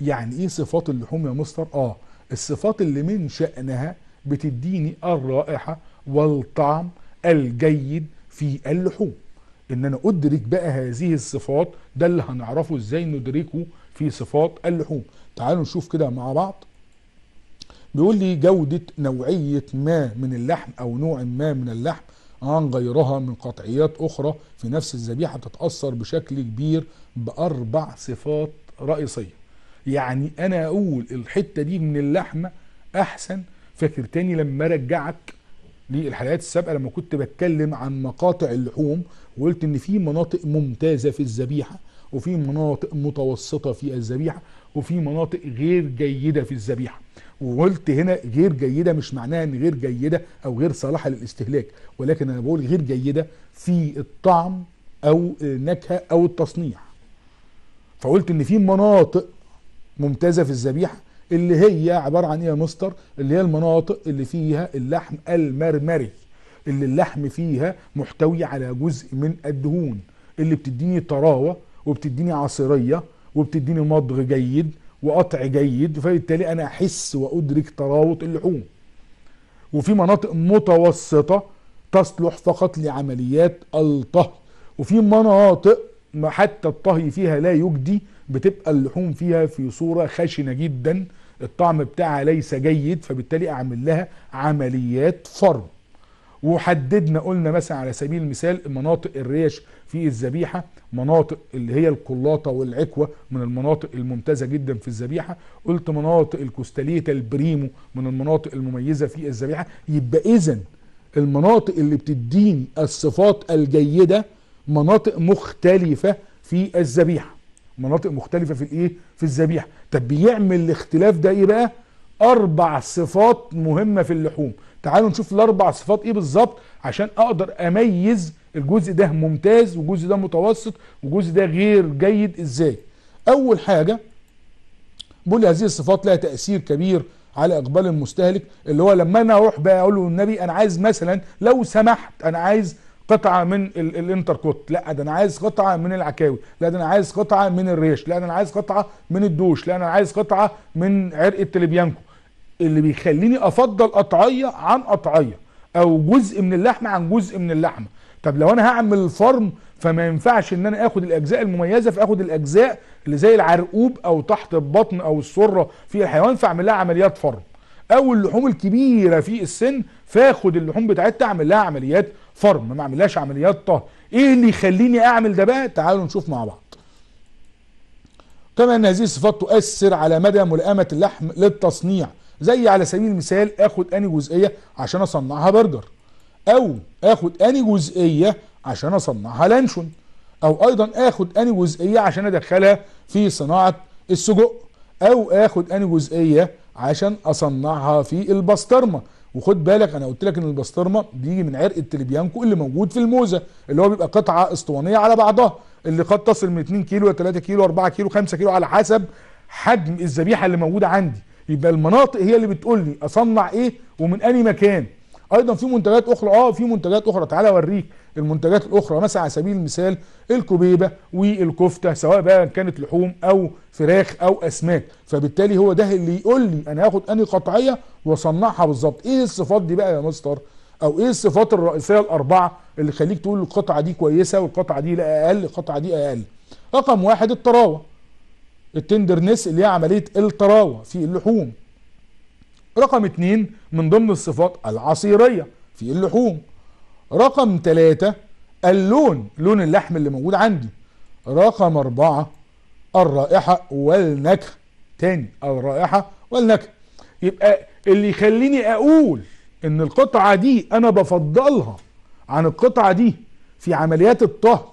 Speaker 1: يعني ايه صفات اللحوم يا مستر اه الصفات اللي من شأنها بتديني الرائحة والطعم الجيد في اللحوم ان انا ادرك بقى هذه الصفات ده اللي هنعرفه ازاي ندركه في صفات اللحوم تعالوا نشوف كده مع بعض بيقول لي جودة نوعية ما من اللحم او نوع ما من اللحم عن غيرها من قطعيات أخرى في نفس الذبيحة بتتأثر بشكل كبير بأربع صفات رئيسية يعني أنا أقول الحتة دي من اللحمة أحسن فاكر تاني لما رجعك للحلقات السابقة لما كنت بتكلم عن مقاطع اللحوم وقلت إن في مناطق ممتازة في الذبيحة وفي مناطق متوسطة في الذبيحة وفي مناطق غير جيدة في الذبيحة وقلت هنا غير جيدة مش معناها ان غير جيدة او غير صالحة للاستهلاك ولكن انا بقول غير جيدة في الطعم او النكهة او التصنيع فقلت ان في مناطق ممتازة في الذبيحة اللي هي عبارة عن ايه يا مستر اللي هي المناطق اللي فيها اللحم المرمري اللي اللحم فيها محتوي على جزء من الدهون اللي بتديني طراوة وبتديني عصيرية وبتديني مضغ جيد وقطع جيد فبالتالي انا احس وادرك تراوط اللحوم وفي مناطق متوسطة تصلح فقط لعمليات الطهي وفي مناطق ما حتى الطهي فيها لا يجدي بتبقى اللحوم فيها في صورة خشنة جدا الطعم بتاعها ليس جيد فبالتالي اعمل لها عمليات فرم وحددنا قلنا مثلا على سبيل المثال مناطق الريش في الذبيحه مناطق اللي هي القلاطه والعكوه من المناطق الممتازه جدا في الذبيحه قلت مناطق الكوستاليتا البريمو من المناطق المميزه في الذبيحه يبقى اذا المناطق اللي بتديني الصفات الجيده مناطق مختلفه في الذبيحه مناطق مختلفه في الايه في الذبيحه طب بيعمل الاختلاف ده ايه بقى اربع صفات مهمه في اللحوم تعالوا نشوف الاربع صفات ايه بالظبط عشان اقدر اميز الجزء ده ممتاز والجزء ده متوسط والجزء ده غير جيد ازاي اول حاجه بقول هذه الصفات لها تاثير كبير على اقبال المستهلك اللي هو لما انا اروح بقى اقول له النبي انا عايز مثلا لو سمحت انا عايز قطعه من الانتركوت لا ده انا عايز قطعه من العكاوي لا ده انا عايز قطعه من الريش لا ده انا عايز قطعه من الدوش لا انا عايز قطعه من عرق التليبيانكو اللي بيخليني افضل قطعيه عن قطعيه او جزء من اللحمه عن جزء من اللحمه طب لو انا هعمل الفرم فما ينفعش ان انا اخد الاجزاء المميزه فاخد الاجزاء اللي زي العرقوب او تحت البطن او السره في الحيوان فاعمل لها عمليات فرم او اللحوم الكبيره في السن فاخد اللحوم بتاعتها اعمل لها عمليات فرم ما اعملهاش عمليات طهي ايه اللي يخليني اعمل ده بقى تعالوا نشوف مع بعض كما ان هذه الصفات تؤثر على مدى ملائمه اللحم للتصنيع زي على سبيل المثال اخد اني جزئيه عشان اصنعها برجر او اخد اني جزئيه عشان اصنعها لانشون او ايضا اخد اني جزئيه عشان ادخلها في صناعه السجق او اخد اني جزئيه عشان اصنعها في البسطرمه وخد بالك انا قلت لك ان البسطرمه بيجي من عرق التليبيانكو اللي موجود في الموزه اللي هو بيبقى قطعه اسطوانيه على بعضها اللي قد تصل من 2 كيلو ل 3 كيلو 4 كيلو 5 كيلو على حسب حجم الذبيحه اللي موجوده عندي يبقى المناطق هي اللي بتقول لي اصنع ايه ومن اي مكان ايضا في منتجات اخرى اه في منتجات اخرى تعالى اوريك المنتجات الاخرى مثلا على سبيل المثال الكبيبه والكفته سواء بقى كانت لحوم او فراخ او اسماك فبالتالي هو ده اللي يقول لي انا هاخد انهي قطعيه واصنعها بالظبط ايه الصفات دي بقى يا مستر او ايه الصفات الرئيسيه الاربعه اللي خليك تقول القطعه دي كويسه والقطعه دي لا اقل القطعه دي اقل رقم واحد الطراوه التندرنس اللي هي عملية الطراوة في اللحوم رقم اتنين من ضمن الصفات العصيرية في اللحوم رقم تلاتة اللون لون اللحم اللي موجود عندي رقم اربعة الرائحة والنكهة تاني الرائحة والنكهة يبقى اللي يخليني اقول ان القطعة دي انا بفضلها عن القطعة دي في عمليات الطهي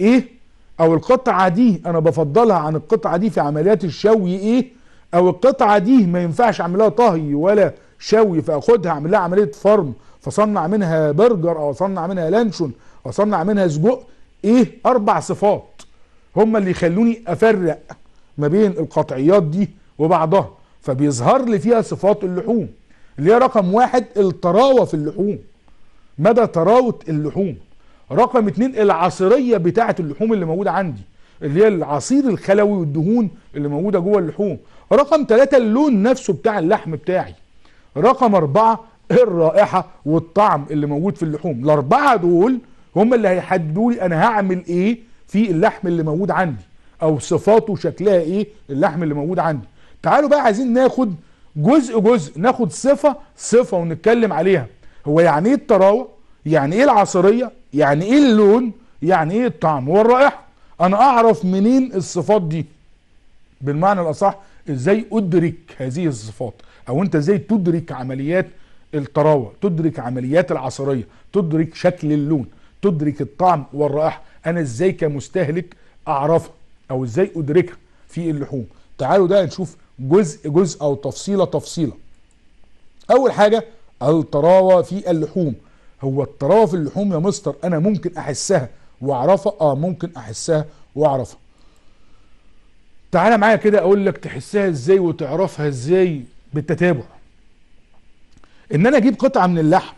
Speaker 1: ايه او القطعة دي انا بفضلها عن القطعة دي في عمليات الشوي ايه او القطعة دي ما ينفعش اعملها طهي ولا شوي فاخدها اعمل لها عملية فرم فصنع منها برجر او اصنع منها لانشون او اصنع منها سجق ايه اربع صفات هما اللي يخلوني افرق ما بين القطعيات دي وبعضها فبيظهر لي فيها صفات اللحوم اللي هي رقم واحد التراوة في اللحوم مدى تراوة اللحوم رقم اتنين العصريه بتاعه اللحوم اللي موجوده عندي اللي هي العصير الخلوي والدهون اللي موجوده جوه اللحوم رقم تلاتة اللون نفسه بتاع اللحم بتاعي رقم أربعة الرائحة والطعم اللي موجود في اللحوم الأربعة دول هم اللي هيحددوا لي أنا هعمل إيه في اللحم اللي موجود عندي أو صفاته شكلها إيه اللحم اللي موجود عندي تعالوا بقى عايزين ناخد جزء جزء ناخد صفة صفة ونتكلم عليها هو يعني إيه التراوة يعني إيه العصرية يعني ايه اللون يعني ايه الطعم والرائحة انا اعرف منين الصفات دي بالمعنى الاصح ازاي ادرك هذه الصفات او انت ازاي تدرك عمليات الطراوة تدرك عمليات العصرية تدرك شكل اللون تدرك الطعم والرائحة انا ازاي كمستهلك اعرفها او ازاي ادركها في اللحوم تعالوا ده نشوف جزء جزء او تفصيلة تفصيلة اول حاجة الطراوة في اللحوم هو الطراوه في اللحوم يا مستر انا ممكن احسها واعرفها اه ممكن احسها واعرفها تعالى معايا كده اقول لك تحسها ازاي وتعرفها ازاي بالتتابع ان انا اجيب قطعه من اللحم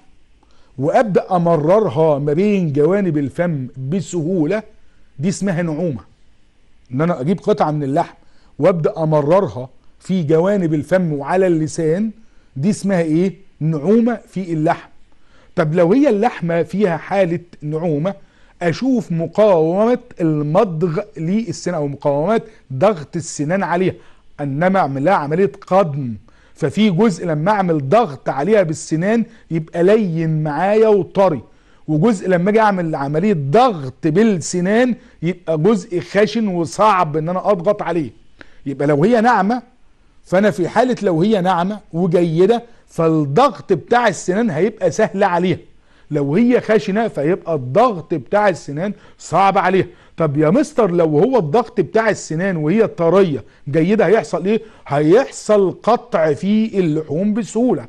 Speaker 1: وابدا امررها ما بين جوانب الفم بسهوله دي اسمها نعومه ان انا اجيب قطعه من اللحم وابدا امررها في جوانب الفم وعلى اللسان دي اسمها ايه نعومه في اللحم طب لو هي اللحمة فيها حالة نعومة اشوف مقاومة المضغ للسنان او مقاومة ضغط السنان عليها انما اعملها عملية قضم ففي جزء لما اعمل ضغط عليها بالسنان يبقى لين معايا وطري وجزء لما اجي اعمل عمليه ضغط بالسنان يبقى جزء خشن وصعب ان انا اضغط عليه يبقى لو هي ناعمه فانا في حاله لو هي ناعمه وجيده فالضغط بتاع السنان هيبقى سهل عليها لو هي خشنة فيبقى الضغط بتاع السنان صعب عليها طب يا مستر لو هو الضغط بتاع السنان وهي طرية جيدة هيحصل ايه هيحصل قطع في اللحوم بسهولة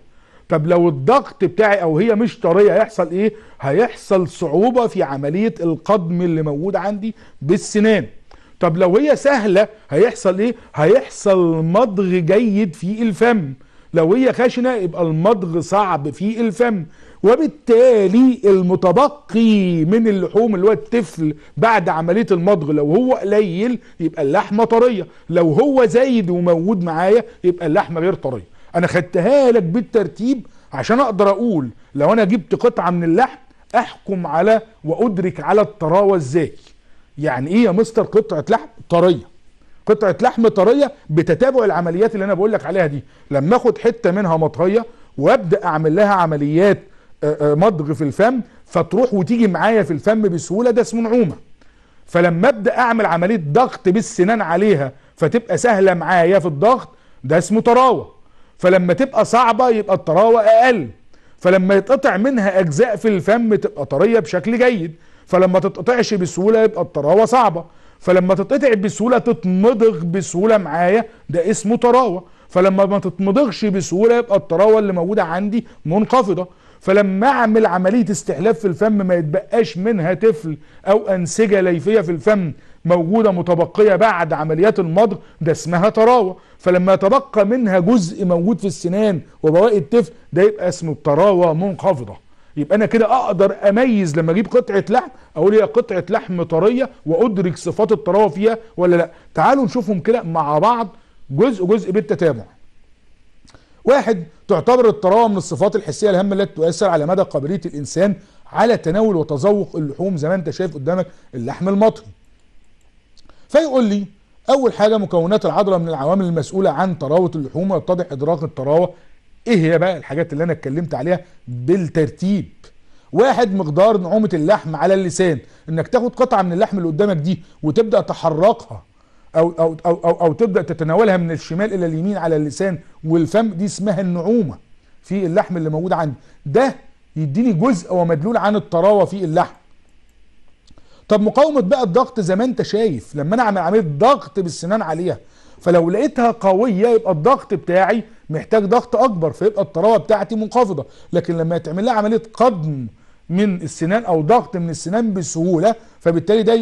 Speaker 1: طب لو الضغط بتاعي او هي مش طرية هيحصل ايه هيحصل صعوبة في عملية القضم اللي موجود عندي بالسنان طب لو هي سهلة هيحصل ايه هيحصل مضغ جيد في الفم لو هي خشنة يبقى المضغ صعب في الفم وبالتالي المتبقي من اللحوم اللي هو التفل بعد عملية المضغ لو هو قليل يبقى اللحمة طرية لو هو زايد وموجود معايا يبقى اللحمة غير طرية انا خدتها لك بالترتيب عشان اقدر اقول لو انا جبت قطعة من اللحم احكم على وادرك على الطراوة ازاي يعني ايه يا مستر قطعة لحم طرية قطعه لحم طريه بتتابع العمليات اللي انا بقول لك عليها دي لما اخد حته منها مطريه وابدا اعمل لها عمليات آه، آه، مضغ في الفم فتروح وتيجي معايا في الفم بسهوله ده اسمه نعومه فلما ابدا اعمل عمليه ضغط بالسنان عليها فتبقى سهله معايا في الضغط ده اسمه تراوه فلما تبقى صعبه يبقى التراوه اقل فلما يتقطع منها اجزاء في الفم تبقى طريه بشكل جيد فلما تتقطعش بسهوله يبقى التراوه صعبه فلما تتقطع بسهوله تتمضغ بسهوله معايا ده اسمه طراوه فلما ما تتمضغش بسهوله يبقى الطراوه اللي موجوده عندي منخفضه فلما اعمل عمليه استحلاف في الفم ما يتبقاش منها تفل او انسجه ليفيه في الفم موجوده متبقيه بعد عمليات المضغ ده اسمها طراوه فلما يتبقى منها جزء موجود في السنان وبواقي التفل ده يبقى اسمه التراوه منخفضه يبقى انا كده اقدر اميز لما اجيب قطعه لحم اقول هي قطعه لحم طريه وادرك صفات الطراوه فيها ولا لا تعالوا نشوفهم كده مع بعض جزء جزء بالتتابع واحد تعتبر الطراوه من الصفات الحسيه الهامه التي تؤثر على مدى قابليه الانسان على تناول وتذوق اللحوم زي ما انت شايف قدامك اللحم المطهي فيقول لي اول حاجه مكونات العضله من العوامل المسؤوله عن طراوه اللحوم ويتضح ادراك الطراوه ايه هي بقى الحاجات اللي انا اتكلمت عليها بالترتيب واحد مقدار نعومة اللحم على اللسان انك تاخد قطعة من اللحم اللي قدامك دي وتبدأ تحركها أو, أو, أو, أو, أو تبدأ تتناولها من الشمال إلى اليمين على اللسان والفم دي اسمها النعومة في اللحم اللي موجود عندي ده يديني جزء ومدلول عن الطراوة في اللحم طب مقاومة بقى الضغط زي ما انت شايف لما انا عمل عملية ضغط بالسنان عليها فلو لقيتها قوية يبقى الضغط بتاعي محتاج ضغط اكبر فيبقى الطراوة بتاعتي منخفضة لكن لما يتعمل لها عملية قضم من السنان او ضغط من السنان بسهولة فبالتالي ده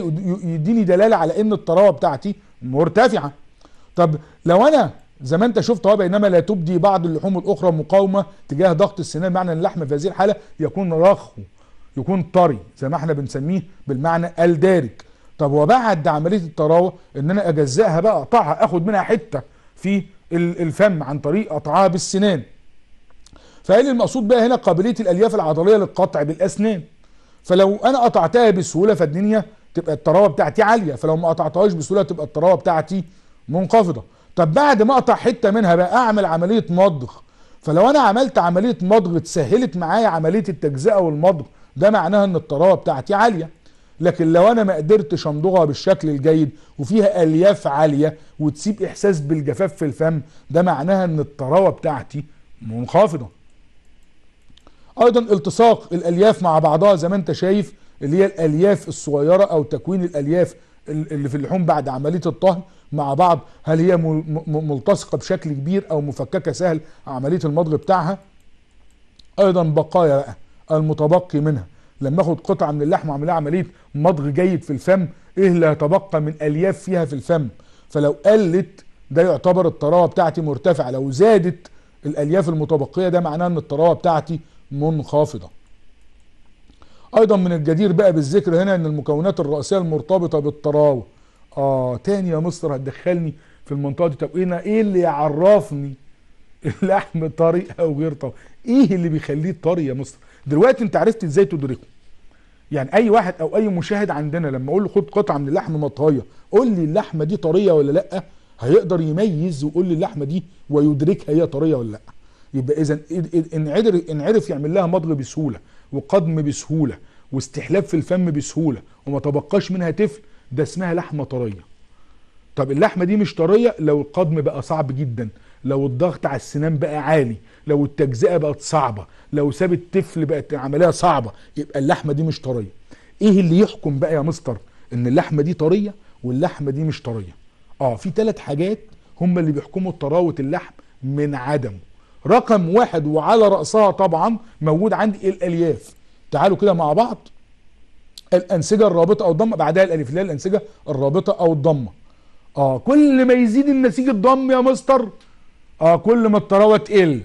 Speaker 1: يديني دلالة على ان الطراوة بتاعتي مرتفعة طب لو انا زي ما انت شفت اهو بينما لا تبدي بعض اللحوم الاخرى مقاومه تجاه ضغط السنان معنى ان اللحم في هذه الحاله يكون رخو يكون طري زي ما احنا بنسميه بالمعنى الدارج طب وبعد عملية التراوة ان انا اجزئها بقى اقطعها اخد منها حتة في الفم عن طريق قطعها بالسنان فقال المقصود بقى هنا قابلية الالياف العضلية للقطع بالاسنان فلو انا قطعتها بسهولة فالدنيا تبقى التراوة بتاعتي عالية فلو ما قطعتهاش بسهولة تبقى التراوة بتاعتي منخفضة طب بعد ما اقطع حتة منها بقى اعمل عملية مضغ فلو انا عملت عملية مضغ تسهلت معايا عملية التجزئة والمضغ ده معناها ان التراوة بتاعتي عالية لكن لو انا ما قدرتش امضغها بالشكل الجيد وفيها الياف عاليه وتسيب احساس بالجفاف في الفم ده معناها ان الطراوه بتاعتي منخفضه ايضا التصاق الالياف مع بعضها زي ما انت شايف اللي هي الالياف الصغيره او تكوين الالياف اللي في اللحوم بعد عمليه الطهي مع بعض هل هي ملتصقه بشكل كبير او مفككه سهل عمليه المضغ بتاعها ايضا بقايا بقى المتبقي منها لما اخد قطعه من اللحمه واعمل لها عمليه مضغ جيد في الفم ايه اللي هيتبقى من الياف فيها في الفم فلو قلت ده يعتبر الطراوه بتاعتي مرتفعه لو زادت الالياف المتبقيه ده معناه ان الطراوه بتاعتي منخفضه ايضا من الجدير بقى بالذكر هنا ان المكونات الرئيسيه المرتبطه بالطراوه اه تاني يا مستر هتدخلني في المنطقه دي طب ايه ايه اللي يعرفني اللحم طري او غير طري ايه اللي بيخليه طري يا مستر دلوقتي انت عرفت ازاي تدركه يعني اي واحد او اي مشاهد عندنا لما اقول له خد قطعه من اللحم مطهيه قول لي اللحمه دي طريه ولا لا هيقدر يميز ويقول لي اللحمه دي ويدركها هي طريه ولا لا يبقى اذا انعرف ان عرف يعمل لها مضغ بسهوله وقضم بسهوله واستحلاب في الفم بسهوله وما تبقاش منها تفل ده اسمها لحمه طريه طب اللحمه دي مش طريه لو القضم بقى صعب جدا لو الضغط على السنان بقى عالي لو التجزئه بقت صعبه لو ساب التفل بقت عمليه صعبه يبقى اللحمه دي مش طريه ايه اللي يحكم بقى يا مستر ان اللحمه دي طريه واللحمه دي مش طريه اه في ثلاث حاجات هم اللي بيحكموا طراوه اللحم من عدمه رقم واحد وعلى رأسها طبعا موجود عندي الألياف تعالوا كده مع بعض الأنسجة الرابطة أو الضمة بعدها الألف اللي هي الأنسجة الرابطة أو الضمة اه كل ما يزيد النسيج الضم يا مستر اه كل ما الطراوة تقل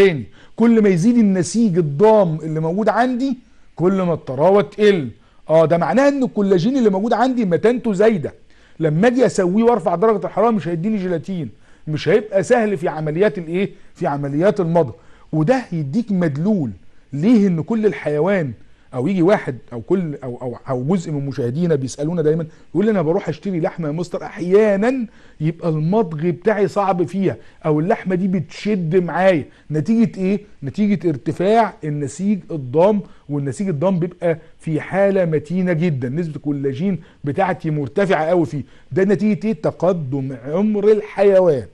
Speaker 1: تاني كل ما يزيد النسيج الضام اللي موجود عندي كل ما الطراوه تقل اه ده معناه ان الكولاجين اللي موجود عندي متانته زايده لما اجي اسويه وارفع درجه الحراره مش هيديني جيلاتين مش هيبقى سهل في عمليات الايه في عمليات المضغ وده يديك مدلول ليه ان كل الحيوان او يجي واحد او كل او او او جزء من مشاهدينا بيسالونا دايما يقول لي انا بروح اشتري لحمه يا مستر احيانا يبقى المضغ بتاعي صعب فيها او اللحمه دي بتشد معايا نتيجه ايه نتيجه ارتفاع النسيج الضام والنسيج الضام بيبقى في حاله متينه جدا نسبه الكولاجين بتاعتي مرتفعه قوي فيه ده نتيجه ايه تقدم عمر الحيوان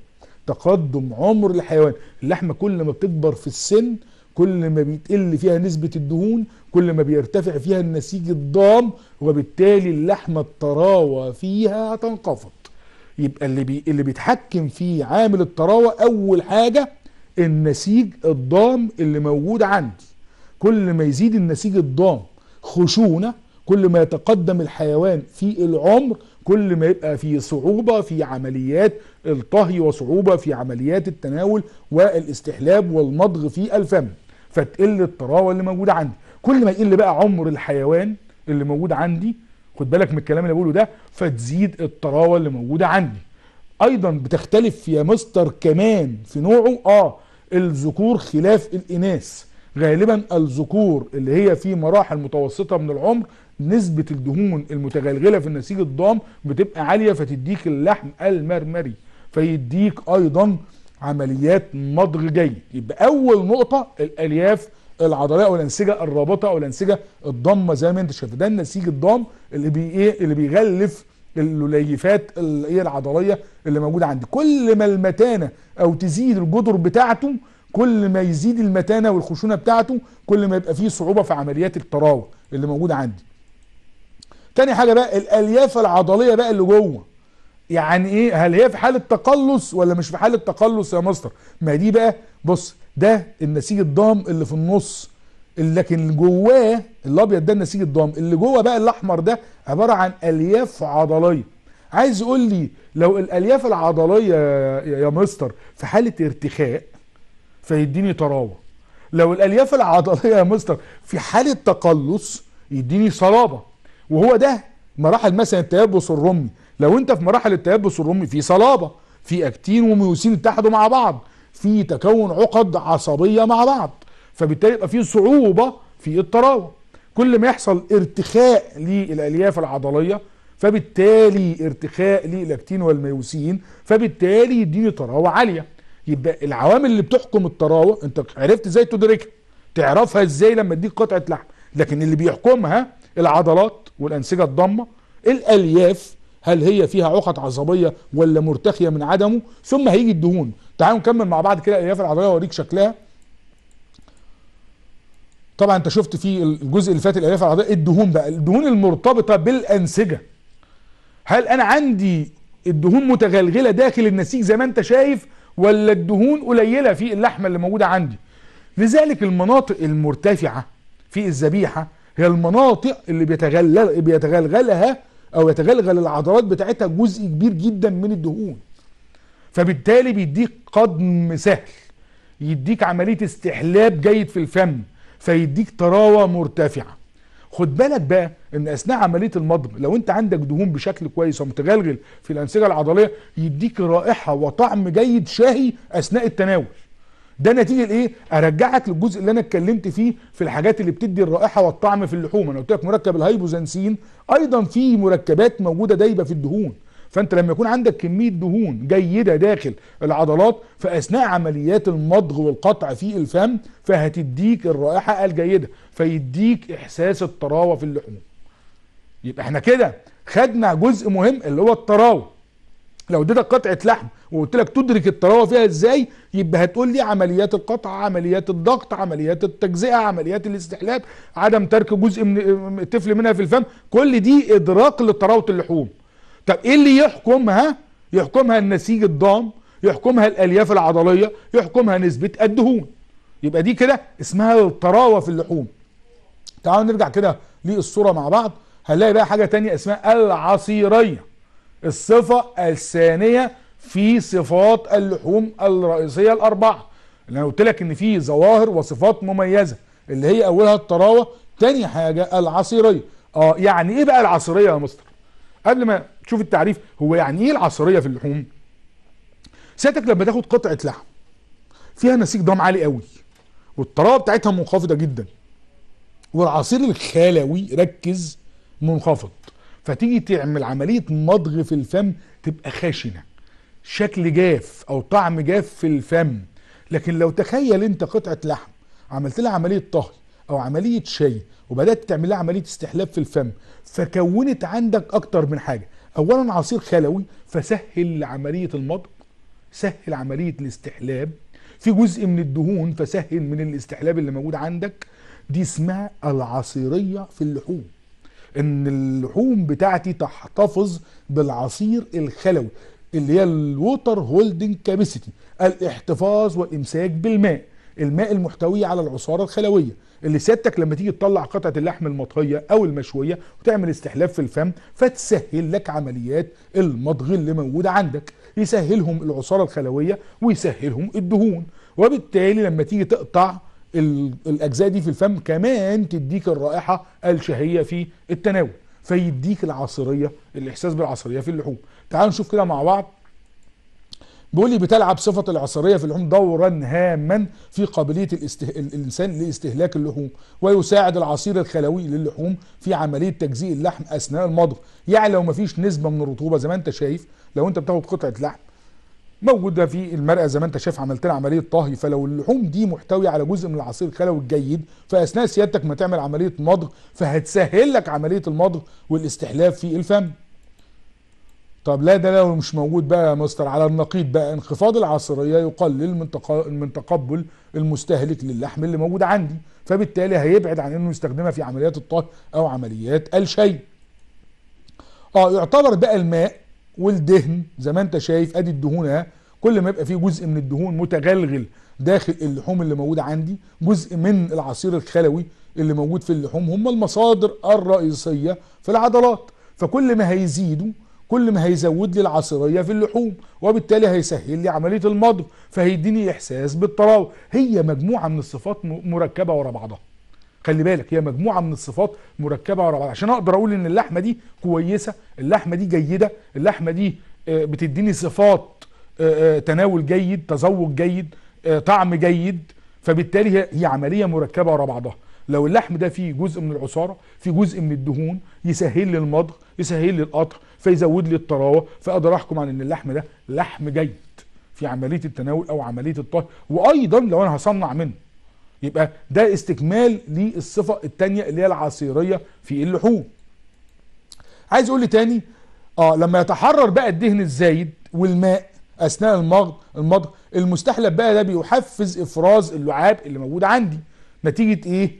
Speaker 1: تقدم عمر الحيوان اللحمه كل ما بتكبر في السن كل ما بيتقل فيها نسبة الدهون كل ما بيرتفع فيها النسيج الضام وبالتالي اللحمة الطراوة فيها تنخفض يبقى اللي بي اللي بيتحكم فيه عامل الطراوة أول حاجة النسيج الضام اللي موجود عندي كل ما يزيد النسيج الضام خشونة كل ما يتقدم الحيوان في العمر كل ما يبقى في صعوبة في عمليات الطهي وصعوبة في عمليات التناول والاستحلاب والمضغ في الفم فتقل الطراوه اللي موجوده عندي كل ما يقل بقى عمر الحيوان اللي موجود عندي خد بالك من الكلام اللي بقوله ده فتزيد الطراوه اللي موجوده عندي ايضا بتختلف يا مستر كمان في نوعه اه الذكور خلاف الاناث غالبا الذكور اللي هي في مراحل متوسطه من العمر نسبه الدهون المتغلغله في النسيج الضام بتبقى عاليه فتديك اللحم المرمري فيديك ايضا عمليات مضغ جيد يبقى اول نقطه الالياف العضليه او الانسجه الرابطه او الانسجه الضامه زي ما انت شايف ده النسيج الضام اللي بي ايه اللي بيغلف الليفات الايه العضليه اللي موجوده عندي كل ما المتانه او تزيد الجدر بتاعته كل ما يزيد المتانه والخشونه بتاعته كل ما يبقى فيه صعوبه في عمليات التراوح اللي موجوده عندي تاني حاجه بقى الالياف العضليه بقى اللي جوه يعني ايه هل هي في حاله تقلص ولا مش في حاله تقلص يا مستر ما دي بقى بص ده النسيج الضام اللي في النص لكن جواه الابيض ده النسيج الضام اللي جوه بقى الاحمر ده عباره عن الياف عضليه عايز يقول لي لو الالياف العضليه يا مستر في حاله ارتخاء فيديني طراوه لو الالياف العضليه يا مستر في حاله تقلص يديني صلابه وهو ده مراحل مثلا التيبس الرمي لو انت في مراحل التيبس الرمي في صلابه في اكتين وميوسين اتحدوا مع بعض في تكون عقد عصبيه مع بعض فبالتالي يبقى في صعوبه في التراوح كل ما يحصل ارتخاء للالياف العضليه فبالتالي ارتخاء للاكتين والميوسين فبالتالي يديني تراوح عاليه يبقى العوامل اللي بتحكم التراوح انت عرفت ازاي تدركها تعرفها ازاي لما تديك قطعه لحم لكن اللي بيحكمها العضلات والانسجه الضمه الالياف هل هي فيها عقد عصبيه ولا مرتخيه من عدمه ثم هيجي الدهون تعالوا نكمل مع بعض كده الالياف العضليه واوريك شكلها طبعا انت شفت في الجزء اللي فات الالياف العضليه الدهون بقى الدهون المرتبطه بالانسجه هل انا عندي الدهون متغلغله داخل النسيج زي ما انت شايف ولا الدهون قليله في اللحمه اللي موجوده عندي لذلك المناطق المرتفعه في الذبيحه هي المناطق اللي بيتغلغل بيتغلغلها او يتغلغل العضلات بتاعتها جزء كبير جدا من الدهون فبالتالي بيديك قضم سهل يديك عملية استحلاب جيد في الفم فيديك طراوة مرتفعة خد بالك بقى ان اثناء عملية المضغ لو انت عندك دهون بشكل كويس ومتغلغل في الانسجة العضلية يديك رائحة وطعم جيد شهي اثناء التناول ده نتيجه لايه ارجعك للجزء اللي انا اتكلمت فيه في الحاجات اللي بتدي الرائحه والطعم في اللحوم انا قلت لك مركب الهايبوزنسين ايضا فيه مركبات موجوده دايبه في الدهون فانت لما يكون عندك كميه دهون جيده داخل العضلات فاثناء عمليات المضغ والقطع في الفم فهتديك الرائحه الجيده فيديك احساس الطراوه في اللحوم يبقى احنا كده خدنا جزء مهم اللي هو الطراوه لو اديتك قطعه لحم وقلت لك تدرك الطراوه فيها ازاي يبقى هتقول لي عمليات القطع عمليات الضغط عمليات التجزئه عمليات الاستحلاب عدم ترك جزء من الطفل منها في الفم كل دي ادراك لطراوه اللحوم طب ايه اللي يحكمها يحكمها النسيج الضام يحكمها الالياف العضليه يحكمها نسبه الدهون يبقى دي كده اسمها الطراوه في اللحوم تعالوا نرجع كده للصوره مع بعض هنلاقي بقى حاجه ثانيه اسمها العصيريه الصفة الثانية في صفات اللحوم الرئيسية الأربعة اللي أنا قلت لك إن في ظواهر وصفات مميزة اللي هي أولها الطراوة تاني حاجة العصيرية آه يعني إيه بقى العصيرية يا مستر؟ قبل ما تشوف التعريف هو يعني إيه العصيرية في اللحوم؟ سيادتك لما تاخد قطعة لحم فيها نسيج دم عالي قوي والطراوة بتاعتها منخفضة جدا والعصير الخلوي ركز منخفض فتيجي تعمل عمليه مضغ في الفم تبقى خشنه شكل جاف او طعم جاف في الفم لكن لو تخيل انت قطعه لحم عملت لها عمليه طهي او عمليه شاي وبدات تعمل لها عمليه استحلاب في الفم فكونت عندك اكتر من حاجه اولا عصير خلوي فسهل عمليه المضغ سهل عمليه الاستحلاب في جزء من الدهون فسهل من الاستحلاب اللي موجود عندك دي اسمها العصيريه في اللحوم ان اللحوم بتاعتي تحتفظ بالعصير الخلوي اللي هي الووتر هولدنج كابيسيتي الاحتفاظ وامساك بالماء الماء المحتوي على العصاره الخلويه اللي سيادتك لما تيجي تطلع قطعه اللحم المطهيه او المشويه وتعمل استحلاف في الفم فتسهل لك عمليات المضغ اللي موجوده عندك يسهلهم العصاره الخلويه ويسهلهم الدهون وبالتالي لما تيجي تقطع الاجزاء دي في الفم كمان تديك الرائحه الشهيه في التناول فيديك العصريه الاحساس بالعصريه في اللحوم تعالوا نشوف كده مع بعض بيقول لي بتلعب صفة العصرية في اللحوم دورا هاما في قابلية الاسته... الإنسان لاستهلاك اللحوم ويساعد العصير الخلوي للحوم في عملية تجزيء اللحم أثناء المضغ يعني لو مفيش نسبة من الرطوبة زي ما أنت شايف لو أنت بتاخد قطعة لحم موجوده في المرأة زي ما انت شايف عملت لها عمليه طهي فلو اللحوم دي محتويه على جزء من العصير الخلوي الجيد فاثناء سيادتك ما تعمل عمليه مضغ فهتسهل لك عمليه المضغ والاستحلاف في الفم طب لا ده لو مش موجود بقى يا مستر على النقيض بقى انخفاض العصريه يقلل من من تقبل المستهلك للحم اللي موجود عندي فبالتالي هيبعد عن انه يستخدمها في عمليات الطهي او عمليات الشيء اه يعتبر بقى الماء والدهن زي ما انت شايف ادي الدهون اهي كل ما يبقى فيه جزء من الدهون متغلغل داخل اللحوم اللي موجوده عندي جزء من العصير الخلوي اللي موجود في اللحوم هم المصادر الرئيسيه في العضلات فكل ما هيزيدوا كل ما هيزود لي العصريه في اللحوم وبالتالي هيسهل لي عمليه المضغ فهيديني احساس بالطراوه هي مجموعه من الصفات مركبه ورا بعضها خلي بالك هي مجموعه من الصفات مركبه ورا بعض عشان اقدر اقول ان اللحمه دي كويسه اللحمه دي جيده اللحمه دي آه، بتديني صفات آه، آه، تناول جيد تذوق جيد طعم جيد فبالتالي هي عمليه مركبه ورا بعضها لو اللحم ده فيه جزء من العصاره فيه جزء من الدهون يسهل لي المضغ يسهل لي القطر فيزود لي الطراوه فاقدر احكم عن ان اللحم ده لحم جيد في عمليه التناول او عمليه الطهي وايضا لو انا هصنع منه يبقى ده استكمال للصفة التانية اللي هي العصيرية في اللحوم عايز اقول لي تاني اه لما يتحرر بقى الدهن الزايد والماء اثناء المضغ المضغ المستحلب بقى ده بيحفز افراز اللعاب اللي موجود عندي نتيجه ايه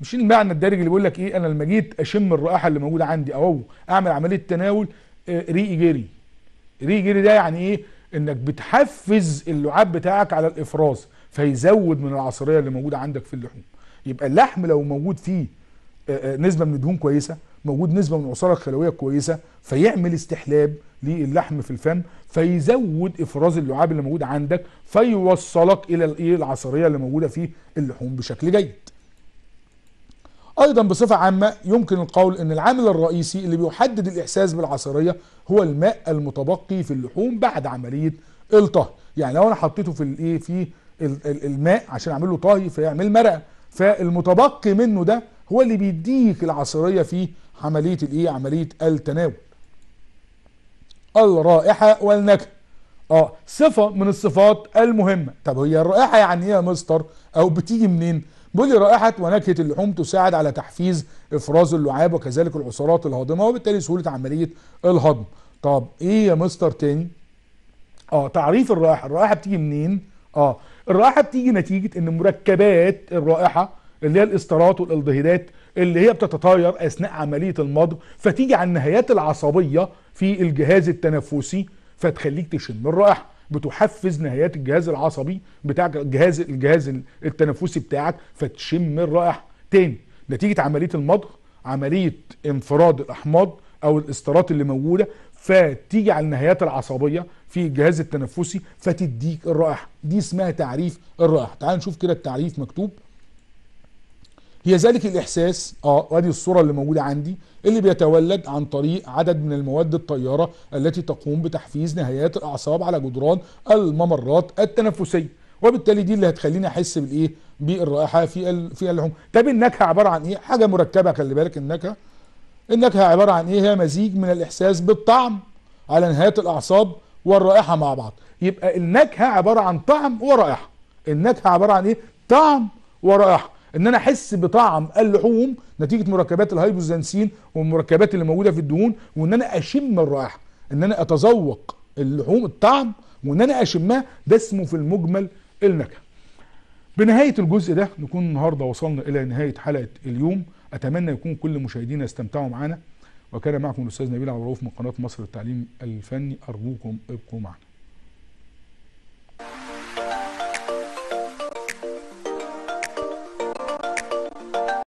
Speaker 1: مش المعنى الدارج اللي بيقول لك ايه انا لما جيت اشم الرائحه اللي موجوده عندي او اعمل عمليه تناول آه، ري جري ري جري ده يعني ايه انك بتحفز اللعاب بتاعك على الافراز فيزود من العصريه اللي موجوده عندك في اللحوم يبقى اللحم لو موجود فيه آه، آه، نسبه من الدهون كويسه موجود نسبه من العصاره الخلويه كويسه فيعمل استحلاب للحم في الفم فيزود افراز اللعاب اللي موجود عندك فيوصلك الى الايه العصريه اللي موجوده في اللحوم بشكل جيد ايضا بصفه عامه يمكن القول ان العامل الرئيسي اللي بيحدد الاحساس بالعصريه هو الماء المتبقي في اللحوم بعد عمليه الطهي يعني لو انا حطيته في الايه في الماء عشان اعمل له طهي فيعمل مرق فالمتبقي منه ده هو اللي بيديك العصريه في عمليه الايه عمليه التناول الرائحه والنكهه اه صفه من الصفات المهمه طب هي الرائحه يعني ايه يا مستر او بتيجي منين بيقول رائحه ونكهه اللحوم تساعد على تحفيز افراز اللعاب وكذلك العصارات الهاضمه وبالتالي سهوله عمليه الهضم طب ايه يا مستر تاني اه تعريف الرائحه الرائحه بتيجي منين اه الرائحه بتيجي نتيجه ان مركبات الرائحه اللي هي الاسترات والالدهيدات اللي هي بتتطاير اثناء عمليه المضغ فتيجي على النهايات العصبيه في الجهاز التنفسي فتخليك تشم الرائحه بتحفز نهايات الجهاز العصبي بتاعك الجهاز الجهاز التنفسي بتاعك فتشم الرائحه تاني نتيجه عمليه المضغ عمليه انفراد الاحماض او الاسترات اللي موجوده فتيجي على النهايات العصبيه في الجهاز التنفسي فتديك الرائحه دي اسمها تعريف الرائحه تعال نشوف كده التعريف مكتوب هي ذلك الإحساس آه وادي الصورة اللي موجودة عندي اللي بيتولد عن طريق عدد من المواد الطيارة التي تقوم بتحفيز نهايات الأعصاب على جدران الممرات التنفسية وبالتالي دي اللي هتخليني أحس بالإيه بالرائحة في في اللحوم طب النكهة عبارة عن إيه حاجة مركبة خلي بالك النكهة النكهة عبارة عن ايه هي مزيج من الاحساس بالطعم على نهاية الاعصاب والرائحة مع بعض يبقى النكهة عبارة عن طعم ورائحة النكهة عبارة عن ايه طعم ورائحة ان انا احس بطعم اللحوم نتيجة مركبات الهايبوزانسين والمركبات اللي موجودة في الدهون وان انا اشم الرائحة ان انا اتذوق اللحوم الطعم وان انا اشمها ده اسمه في المجمل النكهة بنهاية الجزء ده نكون النهاردة وصلنا الى نهاية حلقة اليوم اتمنى يكون كل مشاهدينا استمتعوا معنا وكان معكم الاستاذ نبيل عبد الرؤوف من قناه مصر للتعليم الفني ارجوكم ابقوا معنا